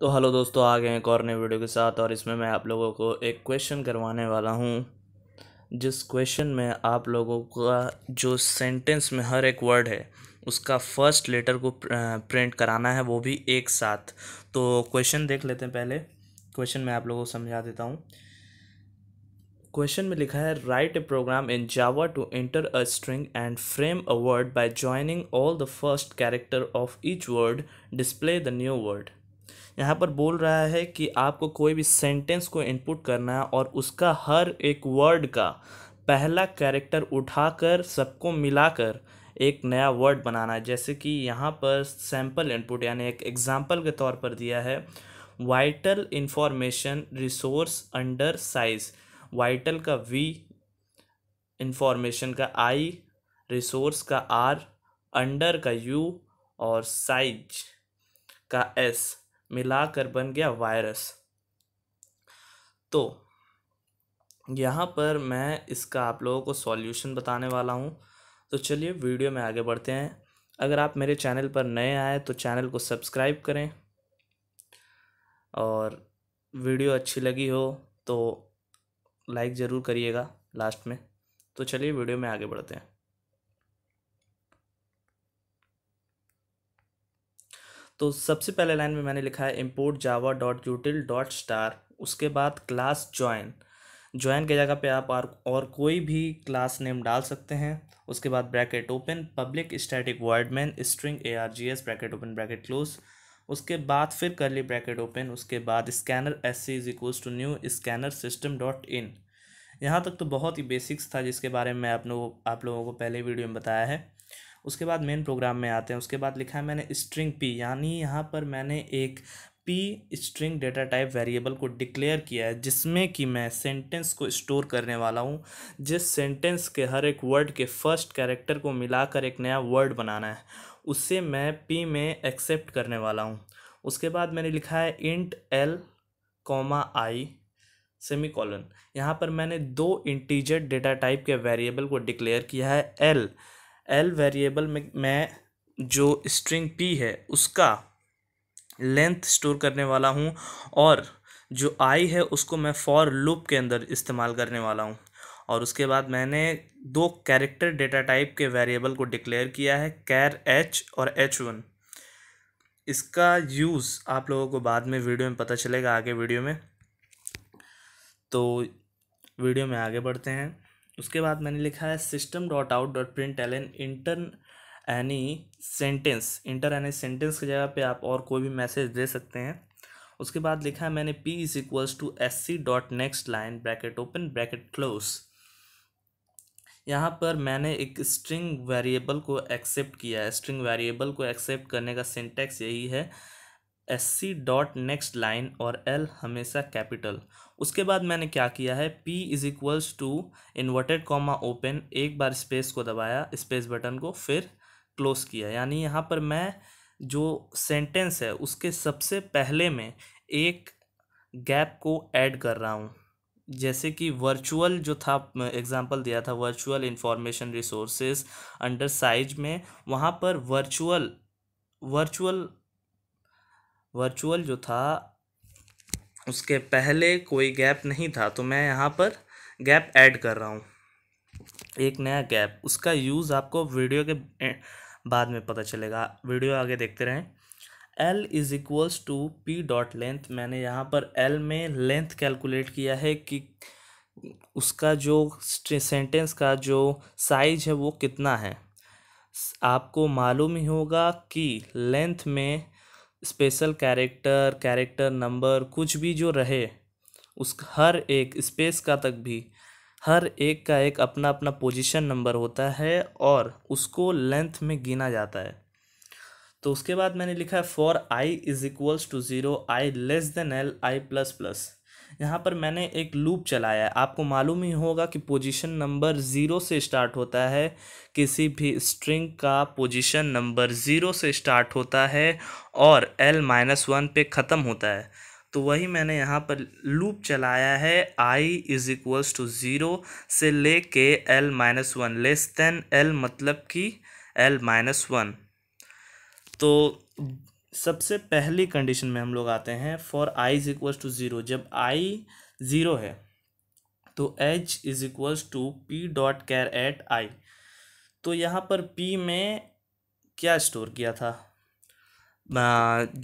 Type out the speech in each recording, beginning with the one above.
तो हेलो दोस्तों आ गए एक और नए वीडियो के साथ और इसमें मैं आप लोगों को एक क्वेश्चन करवाने वाला हूँ जिस क्वेश्चन में आप लोगों का जो सेंटेंस में हर एक वर्ड है उसका फर्स्ट लेटर को प्रिंट कराना है वो भी एक साथ तो क्वेश्चन देख लेते हैं पहले क्वेश्चन मैं आप लोगों को समझा देता हूँ क्वेश्चन में लिखा है write a program in Java to enter a string and frame a word by joining all the first character of each word display the new word यहाँ पर बोल रहा है कि आपको कोई भी सेंटेंस को इनपुट करना है और उसका हर एक वर्ड का पहला कैरेक्टर उठाकर सबको मिलाकर एक नया वर्ड बनाना है जैसे कि यहाँ पर सैम्पल इनपुट यानी एक एग्ज़ाम्पल के तौर पर दिया है vital information resource under size vital का वी इन्फॉर्मेशन का आई रिसोर्स का आर अंडर का यू और साइज का एस मिलाकर बन गया वायरस तो यहाँ पर मैं इसका आप लोगों को सॉल्यूशन बताने वाला हूँ तो चलिए वीडियो में आगे बढ़ते हैं अगर आप मेरे चैनल पर नए आए तो चैनल को सब्सक्राइब करें और वीडियो अच्छी लगी हो तो लाइक ज़रूर करिएगा लास्ट में तो चलिए वीडियो में आगे बढ़ते हैं तो सबसे पहले लाइन में मैंने लिखा है import Java dot util dot star उसके बाद क्लास ज्वाइन ज्वाइन की जगह पे आप और कोई भी क्लास नेम डाल सकते हैं उसके बाद bracket open public static void main string a r g s bracket open bracket close उसके बाद फिर कर ली ब्रैकेट ओपन उसके बाद scanner s c is equals to new scanner system dot in यहाँ तक तो बहुत ही बेसिक्स था जिसके बारे में मैं आप लोगों आप लोगों को पहले वीडियो में बताया है उसके बाद मेन प्रोग्राम में आते हैं उसके बाद लिखा है मैंने स्ट्रिंग पी यानी यहाँ पर मैंने एक पी स्ट्रिंग डेटा टाइप वेरिएबल को डिक्लेयर किया है जिसमें कि मैं सेंटेंस को स्टोर करने वाला हूँ जिस सेंटेंस के हर एक वर्ड के फर्स्ट कैरेक्टर को मिलाकर एक नया वर्ड बनाना है उससे मैं पी में एक्सेप्ट करने वाला हूँ उसके बाद मैंने लिखा है int L comma I semicolon यहाँ पर मैंने दो इंटीजर डेटा टाइप के वेरिएबल को डिक्लेयर किया है एल एल वेरिएबल में मैं जो स्ट्रिंग पी है उसका लेंथ स्टोर करने वाला हूँ और जो आई है उसको मैं फॉर लूप के अंदर इस्तेमाल करने वाला हूँ और उसके बाद मैंने दो कैरेक्टर डेटा टाइप के वेरिएबल को डिक्लेयर किया है कैर एच और एच वन इसका यूज़ आप लोगों को बाद में वीडियो में पता चलेगा आगे वीडियो में तो वीडियो में आगे बढ़ते हैं उसके बाद मैंने लिखा है system dot out dot print L N enter any sentence enter any sentence की जगह पे आप और कोई भी मैसेज दे सकते हैं उसके बाद लिखा है मैंने P is equals to S C dot next line bracket open bracket close यहाँ पर मैंने एक स्ट्रिंग वेरिएबल को एक्सेप्ट किया है स्ट्रिंग वेरिएबल को एक्सेप्ट करने का सिंटेक्स यही है S C dot next line और एल हमेशा कैपिटल उसके बाद मैंने क्या किया है P is equals to inverted comma open एक बार स्पेस को दबाया स्पेस बटन को फिर क्लोज किया यानी यहाँ पर मैं जो सेंटेंस है उसके सबसे पहले में एक गैप को ऐड कर रहा हूँ जैसे कि वर्चुअल जो था एग्जांपल दिया था virtual information resources under size में वहाँ पर वर्चुअल वर्चुअल वर्चुअल जो था उसके पहले कोई गैप नहीं था तो मैं यहाँ पर गैप ऐड कर रहा हूँ एक नया गैप उसका यूज़ आपको वीडियो के बाद में पता चलेगा वीडियो आगे देखते रहें L is equals to P dot length मैंने यहाँ पर एल में लेंथ कैलकुलेट किया है कि उसका जो सेंटेंस का जो साइज है वो कितना है आपको मालूम ही होगा कि लेंथ में स्पेशल कैरेक्टर कैरेक्टर नंबर कुछ भी जो रहे उस हर एक स्पेस का तक भी हर एक का एक अपना अपना पोजीशन नंबर होता है और उसको लेंथ में गिना जाता है तो उसके बाद मैंने लिखा है for I is equals to zero I less than L I plus plus यहाँ पर मैंने एक लूप चलाया है आपको मालूम ही होगा कि पोजीशन नंबर ज़ीरो से स्टार्ट होता है किसी भी स्ट्रिंग का पोजीशन नंबर ज़ीरो से स्टार्ट होता है और एल माइनस वन पे ख़त्म होता है तो वही मैंने यहाँ पर लूप चलाया है I is equals to zero से ले के L minus one less than L मतलब कि एल माइनस वन तो सबसे पहली कंडीशन में हम लोग आते हैं for I is equal to zero जब आई ज़ीरो है तो H is equals to P dot char at I तो यहाँ पर पी में क्या स्टोर किया था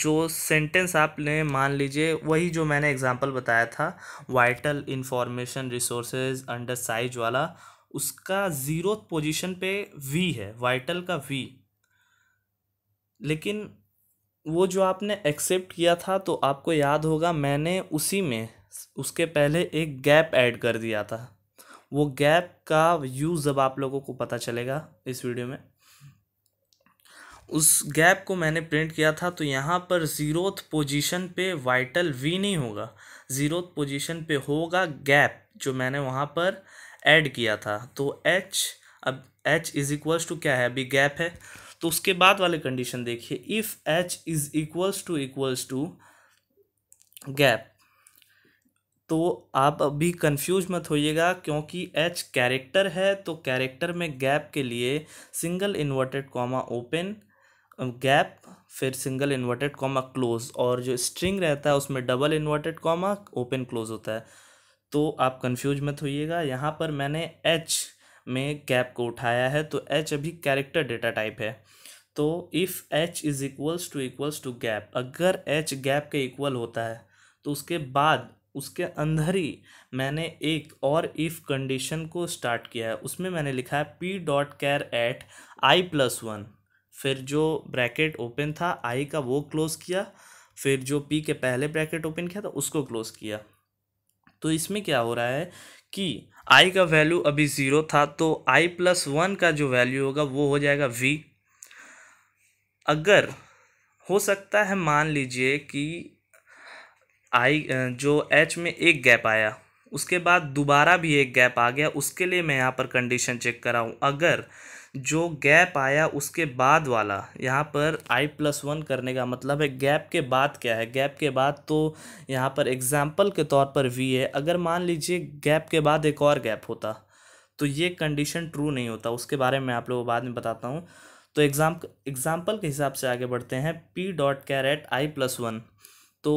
जो सेंटेंस आपने मान लीजिए वही जो मैंने एग्जांपल बताया था vital information resources under size वाला उसका ज़ीरो पोजीशन पे वी है वाइटल का वी लेकिन वो जो आपने एक्सेप्ट किया था तो आपको याद होगा मैंने उसी में उसके पहले एक गैप ऐड कर दिया था वो गैप का यूज़ अब आप लोगों को पता चलेगा इस वीडियो में उस गैप को मैंने प्रिंट किया था तो यहाँ पर ज़ीरोथ पोजीशन पे वाइटल वी नहीं होगा ज़ीरोथ पोजीशन पे होगा गैप जो मैंने वहाँ पर ऐड किया था तो एच अब एच इज़ इक्वल्स टू क्या है अभी गैप है तो उसके बाद वाले कंडीशन देखिए if H is equals to equals to gap तो आप अभी कंफ्यूज मत होइएगा क्योंकि एच कैरेक्टर है तो कैरेक्टर में गैप के लिए single inverted comma open gap फिर सिंगल इन्वर्टेड कॉमा क्लोज और जो स्ट्रिंग रहता है उसमें double inverted comma open close होता है तो आप कंफ्यूज मत होइएगा यहाँ पर मैंने एच में गैप को उठाया है तो एच अभी कैरेक्टर डेटा टाइप है तो if H is equals to equals to gap अगर एच गैप के इक्वल होता है तो उसके बाद उसके अंदर ही मैंने एक और इफ़ कंडीशन को स्टार्ट किया है उसमें मैंने लिखा है P dot char at I plus one फिर जो ब्रैकेट ओपन था आई का वो क्लोज़ किया फिर जो पी के पहले ब्रैकेट ओपन किया था उसको क्लोज़ किया तो इसमें क्या हो रहा है कि आई का वैल्यू अभी ज़ीरो था तो आई प्लस वन का जो वैल्यू होगा वो हो जाएगा वी अगर हो सकता है मान लीजिए कि आई जो एच में एक गैप आया उसके बाद दोबारा भी एक गैप आ गया उसके लिए मैं यहाँ पर कंडीशन चेक कराऊँ अगर जो गैप आया उसके बाद वाला यहाँ पर आई प्लस वन करने का मतलब है गैप के बाद क्या है गैप के बाद तो यहाँ पर एग्ज़ाम्पल के तौर पर वी है अगर मान लीजिए गैप के बाद एक और गैप होता तो ये कंडीशन ट्रू नहीं होता उसके बारे में आप लोगों को बाद में बताता हूँ तो एग्ज़ाम एग्ज़ाम्पल के हिसाब से आगे बढ़ते हैं P dot char at I plus one तो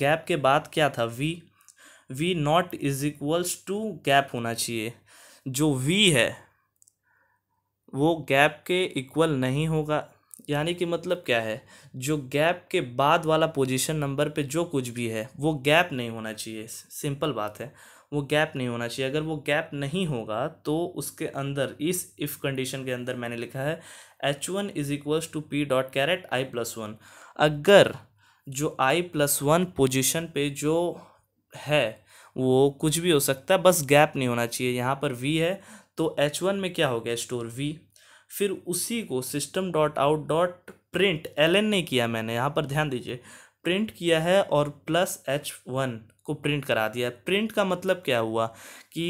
गैप के बाद क्या था V V not is equals to gap होना चाहिए जो वी है वो गैप के इक्वल नहीं होगा यानी कि मतलब क्या है जो गैप के बाद वाला पोजीशन नंबर पे जो कुछ भी है वो गैप नहीं होना चाहिए सिंपल बात है वो गैप नहीं होना चाहिए अगर वो गैप नहीं होगा तो उसके अंदर इस इफ़ कंडीशन के अंदर मैंने लिखा है H one is equals to P dot char at I plus one अगर जो आई प्लस वन पोजिशन पे जो है वो कुछ भी हो सकता है बस गैप नहीं होना चाहिए यहाँ पर वी है तो एच वन में क्या हो गया स्टोर वी फिर उसी को system dot out dot print L N नहीं किया मैंने यहाँ पर ध्यान दीजिए प्रिंट किया है और प्लस एच वन को प्रिंट करा दिया है प्रिंट का मतलब क्या हुआ कि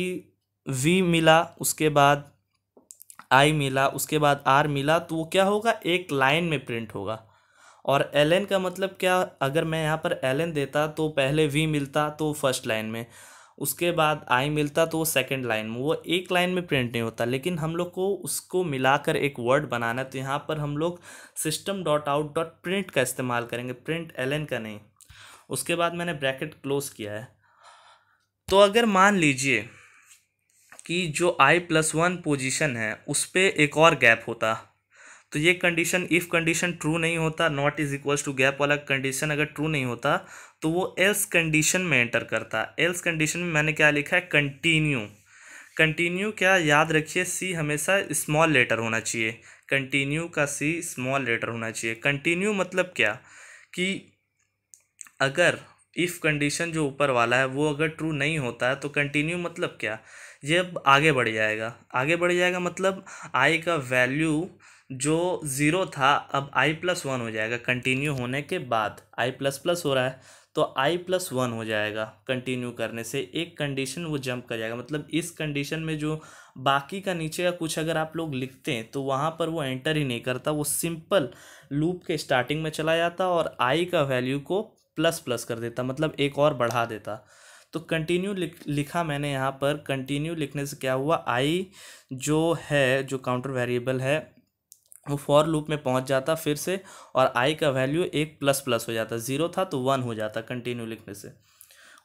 वी मिला उसके बाद आई मिला उसके बाद आर मिला तो वो क्या होगा एक लाइन में प्रिंट होगा और एल एन का मतलब क्या अगर मैं यहाँ पर एल एन देता तो पहले वी मिलता तो फर्स्ट लाइन में उसके बाद आई मिलता तो वो सेकंड लाइन में वो एक लाइन में प्रिंट नहीं होता लेकिन हम लोग को उसको मिलाकर एक वर्ड बनाना है तो यहाँ पर हम लोग system dot out dot print का इस्तेमाल करेंगे प्रिंट एल का नहीं उसके बाद मैंने ब्रैकेट क्लोज किया है तो अगर मान लीजिए कि जो आई प्लस वन पोजिशन है उस पर एक और गैप होता तो ये कंडीशन इफ़ कंडीशन ट्रू नहीं होता not is equals to gap वाला कंडीशन अगर ट्रू नहीं होता तो वो एल्स कंडीशन में एंटर करता एल्स कंडीशन में मैंने क्या लिखा है कंटिन्यू कंटिन्यू क्या याद रखिए सी हमेशा स्मॉल लेटर होना चाहिए कंटिन्यू का सी स्मॉल लेटर होना चाहिए कंटिन्यू मतलब क्या कि अगर इफ़ कंडीशन जो ऊपर वाला है वो अगर ट्रू नहीं होता है तो कंटिन्यू मतलब क्या ये अब आगे बढ़ जाएगा आगे बढ़ जाएगा मतलब आई का वैल्यू जो ज़ीरो था अब आई प्लस वन हो जाएगा कंटिन्यू होने के बाद आई प्लस प्लस हो रहा है तो आई प्लस वन हो जाएगा कंटिन्यू करने से एक कंडीशन वो जंप कर जाएगा मतलब इस कंडीशन में जो बाकी का नीचे का कुछ अगर आप लोग लिखते हैं तो वहाँ पर वो एंटर ही नहीं करता वो सिंपल लूप के स्टार्टिंग में चला जाता और आई का वैल्यू को प्लस प्लस कर देता मतलब एक और बढ़ा देता तो कंटिन्यू लिख लिखा मैंने यहाँ पर कंटिन्यू लिखने से क्या हुआ आई जो है जो काउंटर वेरिएबल है वो फॉर लूप में पहुंच जाता फिर से और आई का वैल्यू एक प्लस प्लस हो जाता ज़ीरो था तो वन हो जाता कंटिन्यू लिखने से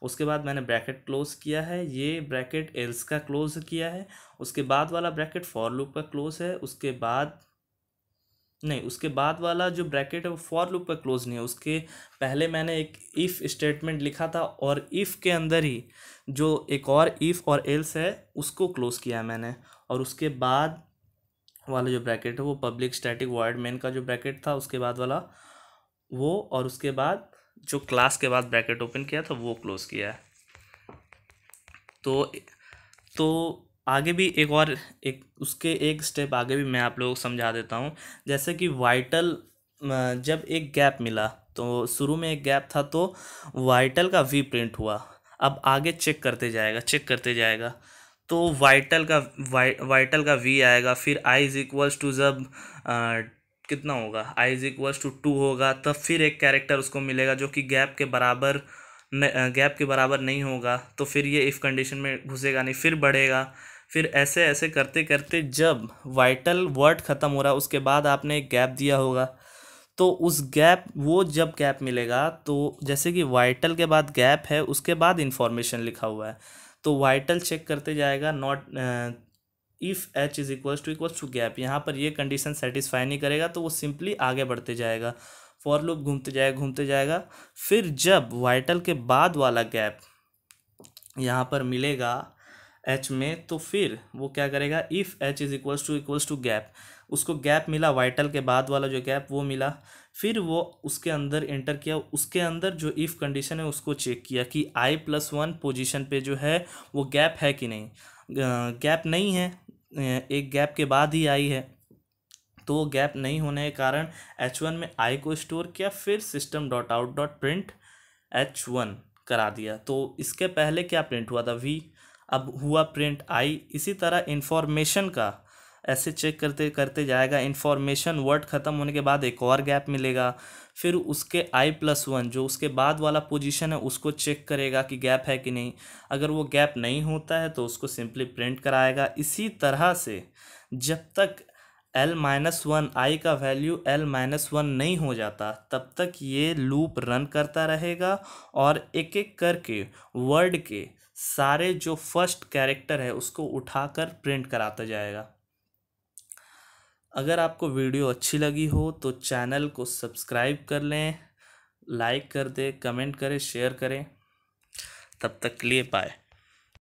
उसके बाद मैंने ब्रैकेट क्लोज किया है ये ब्रैकेट एल्स का क्लोज किया है उसके बाद वाला ब्रैकेट फॉर लूप का क्लोज है उसके बाद नहीं उसके बाद वाला जो ब्रैकेट है वो फॉर लूप का क्लोज नहीं है उसके पहले मैंने एक इफ़ स्टेटमेंट लिखा था और इफ़ के अंदर ही जो एक और इफ़ और एल्स है उसको क्लोज़ किया मैंने और उसके बाद वाला जो ब्रैकेट है वो पब्लिक स्टैटिक वर्ड मेन का जो ब्रैकेट था उसके बाद वाला वो और उसके बाद जो क्लास के बाद ब्रैकेट ओपन किया था वो क्लोज़ किया है तो तो आगे भी एक और एक उसके एक स्टेप आगे भी मैं आप लोगों को समझा देता हूँ जैसे कि वाइटल जब एक गैप मिला तो शुरू में एक गैप था तो वाइटल का वी प्रिंट हुआ अब आगे चेक करते जाएगा चेक करते जाएगा तो वाइटल का वाइ वाइटल का वी आएगा फिर आई इज़ इक्वल्स टू जब आ, कितना होगा I is equals to two होगा तब फिर एक कैरेक्टर उसको मिलेगा जो कि गैप के बराबर गैप के बराबर नहीं होगा तो फिर ये इफ़ कंडीशन में घुसेगा नहीं फिर बढ़ेगा फिर ऐसे ऐसे करते करते जब वाइटल वर्ड ख़त्म हो रहा उसके बाद आपने एक गैप दिया होगा तो उस गैप वो जब गैप मिलेगा तो जैसे कि वाइटल के बाद गैप है उसके बाद इन्फॉर्मेशन लिखा हुआ है तो वाइटल चेक करते जाएगा not if H is equals to equals to gap यहाँ पर ये कंडीशन सेटिस्फाई नहीं करेगा तो वो सिंपली आगे बढ़ते जाएगा फॉर लूप घूमते जाएगा घूमते जाएगा फिर जब वाइटल के बाद वाला गैप यहाँ पर मिलेगा एच में तो फिर वो क्या करेगा if H is equals to equals to gap उसको गैप मिला वाइटल के बाद वाला जो गैप वो मिला फिर वो उसके अंदर एंटर किया उसके अंदर जो इफ़ कंडीशन है उसको चेक किया कि आई प्लस वन पोजिशन पर जो है वो गैप है कि नहीं गैप नहीं है एक गैप के बाद ही आई है तो वो गैप नहीं होने के कारण एच वन में आई को स्टोर किया फिर system dot out dot print H one करा दिया तो इसके पहले क्या प्रिंट हुआ था वी अब हुआ प्रिंट आई इसी तरह इन्फॉर्मेशन का ऐसे चेक करते करते जाएगा इन्फॉर्मेशन वर्ड ख़त्म होने के बाद एक और गैप मिलेगा फिर उसके आई प्लस वन जो उसके बाद वाला पोजीशन है उसको चेक करेगा कि गैप है कि नहीं अगर वो गैप नहीं होता है तो उसको सिंपली प्रिंट कराएगा इसी तरह से जब तक एल माइनस वन आई का वैल्यू एल माइनस वन नहीं हो जाता तब तक ये लूप रन करता रहेगा और एक एक करके वर्ड के सारे जो फर्स्ट कैरेक्टर है उसको उठाकर प्रिंट कराता जाएगा अगर आपको वीडियो अच्छी लगी हो तो चैनल को सब्सक्राइब कर लें लाइक कर दें कमेंट करें शेयर करें तब तक के लिए बाय